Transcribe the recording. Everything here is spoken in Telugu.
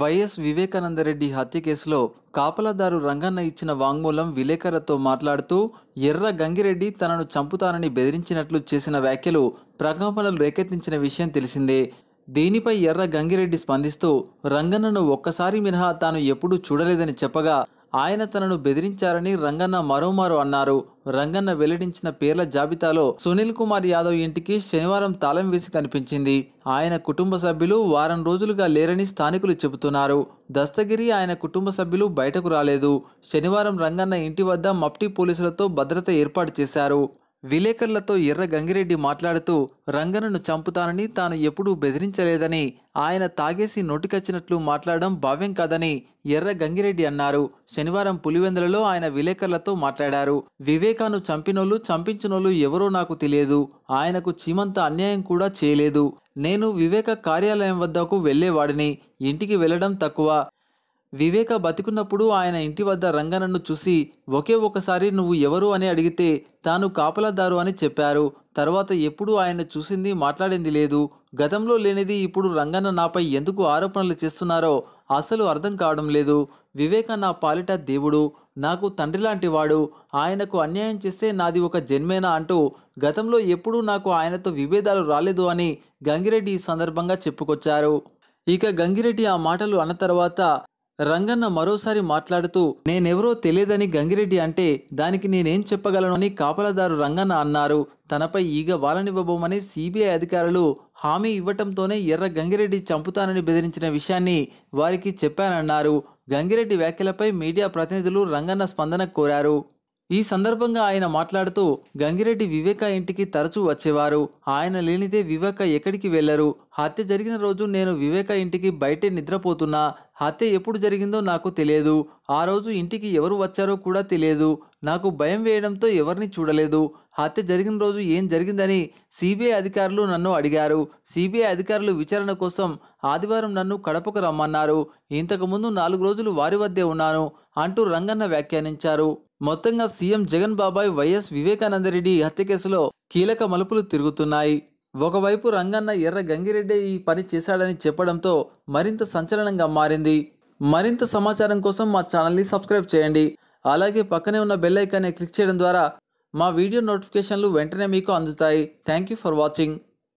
వైఎస్ వివేకానందరెడ్డి హత్య కేసులో కాపలదారు రంగన్న ఇచ్చిన వాంగ్మూలం విలేకరులతో మాట్లాడుతూ ఎర్ర గంగిరెడ్డి తనను చంపుతానని బెదిరించినట్లు చేసిన వ్యాఖ్యలు ప్రకంపనలు రేకెత్తించిన విషయం తెలిసిందే దీనిపై ఎర్ర గంగిరెడ్డి స్పందిస్తూ రంగన్నను ఒక్కసారి మినహా తాను ఎప్పుడూ చూడలేదని చెప్పగా ఆయన తనను బెదిరించారని రంగన్న మరోమారు అన్నారు రంగన్న వెల్లడించిన పేర్ల జాబితాలో సునీల్ కుమార్ యాదవ్ ఇంటికి శనివారం తాళం వేసి కనిపించింది ఆయన కుటుంబ సభ్యులు వారం రోజులుగా లేరని స్థానికులు చెబుతున్నారు దస్తగిరి ఆయన కుటుంబ సభ్యులు బయటకు రాలేదు శనివారం రంగన్న ఇంటి వద్ద మప్టీ పోలీసులతో భద్రత ఏర్పాటు చేశారు విలేకరులతో ఎర్ర గంగిరెడ్డి మాట్లాడుతూ రంగనను చంపుతానని తాను ఎప్పుడూ బెదిరించలేదని ఆయన తాగేసి నోటికొచ్చినట్లు మాట్లాడడం భావ్యం కాదని ఎర్ర గంగిరెడ్డి అన్నారు శనివారం పులివెందులలో ఆయన విలేకరులతో మాట్లాడారు వివేకాను చంపినోళ్ళు చంపించినోళ్ళు ఎవరో నాకు తెలియదు ఆయనకు చీమంత అన్యాయం కూడా చేయలేదు నేను వివేక కార్యాలయం వద్దకు వెళ్లేవాడిని ఇంటికి వెళ్లడం తక్కువ వివేక బతికున్నప్పుడు ఆయన ఇంటి వద్ద రంగనను చూసి ఒకే ఒకసారి నువ్వు ఎవరు అని అడిగితే తాను కాపలదారు అని చెప్పారు తర్వాత ఎప్పుడూ ఆయన చూసింది మాట్లాడింది లేదు గతంలో లేనిది ఇప్పుడు రంగన్న నాపై ఎందుకు ఆరోపణలు చేస్తున్నారో అసలు అర్థం కావడం లేదు వివేక నా పాలిట దేవుడు నాకు తండ్రి లాంటివాడు ఆయనకు అన్యాయం చేస్తే నాది ఒక జన్మేనా అంటూ గతంలో ఎప్పుడూ నాకు ఆయనతో విభేదాలు రాలేదు అని గంగిరెడ్డి ఈ సందర్భంగా చెప్పుకొచ్చారు ఇక గంగిరెడ్డి ఆ మాటలు అన్న తర్వాత రంగన్న మరోసారి మాట్లాడుతూ నేనెవరో తెలియదని గంగిరెడ్డి అంటే దానికి నేనేం చెప్పగలను అని కాపలదారు రంగన్న అన్నారు తనపై ఈగ వాలనివ్వబోమని సిబిఐ అధికారులు హామీ ఇవ్వటంతోనే ఎర్ర గంగిరెడ్డి చంపుతానని బెదిరించిన విషయాన్ని వారికి చెప్పానన్నారు గంగిరెడ్డి వ్యాఖ్యలపై మీడియా ప్రతినిధులు రంగన్న స్పందన కోరారు ఈ సందర్భంగా ఆయన మాట్లాడుతూ గంగిరెడ్డి వివేక ఇంటికి తరచూ వచ్చేవారు ఆయన లేనిదే వివేక ఎక్కడికి వెళ్లరు హత్య జరిగిన రోజు నేను వివేక ఇంటికి బయటే నిద్రపోతున్నా హత్య ఎప్పుడు జరిగిందో నాకు తెలియదు ఆ రోజు ఇంటికి ఎవరు వచ్చారో కూడా తెలియదు నాకు భయం వేయడంతో ఎవరిని చూడలేదు హత్య జరిగిన రోజు ఏం జరిగిందని సిబిఐ అధికారులు నన్ను అడిగారు సిబిఐ అధికారులు విచారణ కోసం ఆదివారం నన్ను కడపకు రమ్మన్నారు ఇంతకుముందు నాలుగు రోజులు వారి వద్దే ఉన్నాను అంటూ రంగన్న వ్యాఖ్యానించారు మొత్తంగా సీఎం జగన్ బాబాయ్ వైఎస్ వివేకానందరెడ్డి హత్య కేసులో కీలక మలుపులు తిరుగుతున్నాయి ఒకవైపు రంగన్న ఎర్ర గంగిరెడ్డి ఈ పని చేశాడని చెప్పడంతో మరింత సంచలనంగా మారింది మరింత సమాచారం కోసం మా ఛానల్ని సబ్స్క్రైబ్ చేయండి అలాగే పక్కనే ఉన్న బెల్ ఐకాన్ని క్లిక్ చేయడం ద్వారా మా వీడియో నోటిఫికేషన్లు వెంటనే మీకు అందుతాయి థ్యాంక్ యూ ఫర్ వాచింగ్